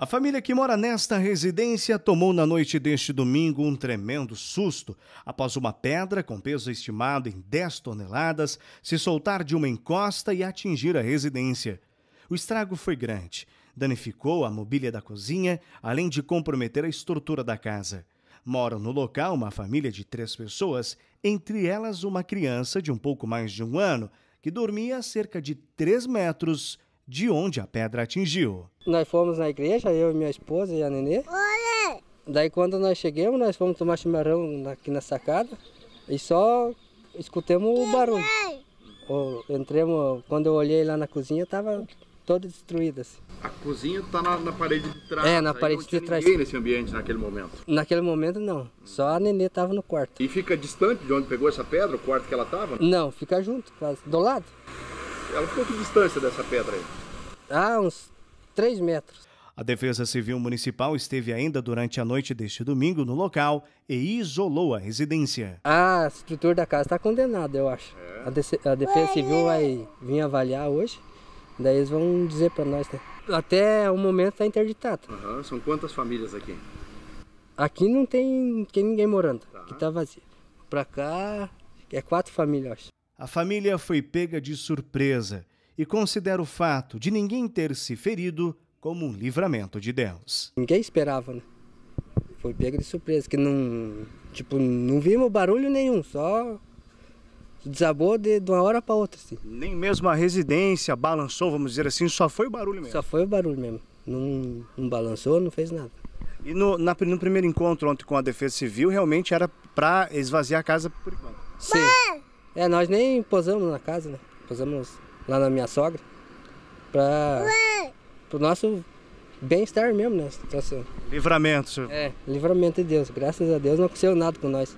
A família que mora nesta residência tomou na noite deste domingo um tremendo susto após uma pedra com peso estimado em 10 toneladas se soltar de uma encosta e atingir a residência. O estrago foi grande, danificou a mobília da cozinha, além de comprometer a estrutura da casa. Moram no local uma família de três pessoas, entre elas uma criança de um pouco mais de um ano, que dormia a cerca de 3 metros de onde a pedra atingiu. Nós fomos na igreja, eu e minha esposa e a nenê. Olê! Daí quando nós chegamos, nós fomos tomar chimarrão aqui na sacada e só escutamos o barulho. Ou, entremos, quando eu olhei lá na cozinha, estava toda destruída. Assim. A cozinha está na, na, parede de trás. É, na parede de trás. Ninguém nesse ambiente naquele momento. Naquele momento não. Só a Nenê estava no quarto. E fica distante de onde pegou essa pedra, o quarto que ela estava? Não, fica junto, quase do lado. Ela ficou que distância dessa pedra aí? Ah, uns 3 metros. A Defesa Civil Municipal esteve ainda durante a noite deste domingo no local e isolou a residência. A estrutura da casa está condenada, eu acho. É? A, de a, Defesa Civil vai vir avaliar hoje, daí eles vão dizer para nós. Né? Até o momento está interditado. Uhum. São quantas famílias aqui? Aqui não tem, ninguém morando, tá. está vazio. Para cá é quatro famílias, eu acho. A família foi pega de surpresa e considera o fato de ninguém ter se ferido como um livramento de Deus. Ninguém esperava, né? Foi pego de surpresa, que não, tipo, não vimos barulho nenhum, só desabou de, de uma hora para outra, assim. Nem mesmo a residência balançou, vamos dizer assim, só foi o barulho mesmo. Só foi o barulho mesmo. Não, não balançou, não fez nada. E no, na, no primeiro encontro ontem com a Defesa Civil, realmente era para esvaziar a casa por enquanto? Sim. Mãe! É, nós nem posamos na casa, né? Posamos lá na minha sogra. Pra. Pro nosso bem-estar mesmo, né? Nosso... Livramento, senhor. É, livramento de Deus. Graças a Deus não aconteceu nada com nós.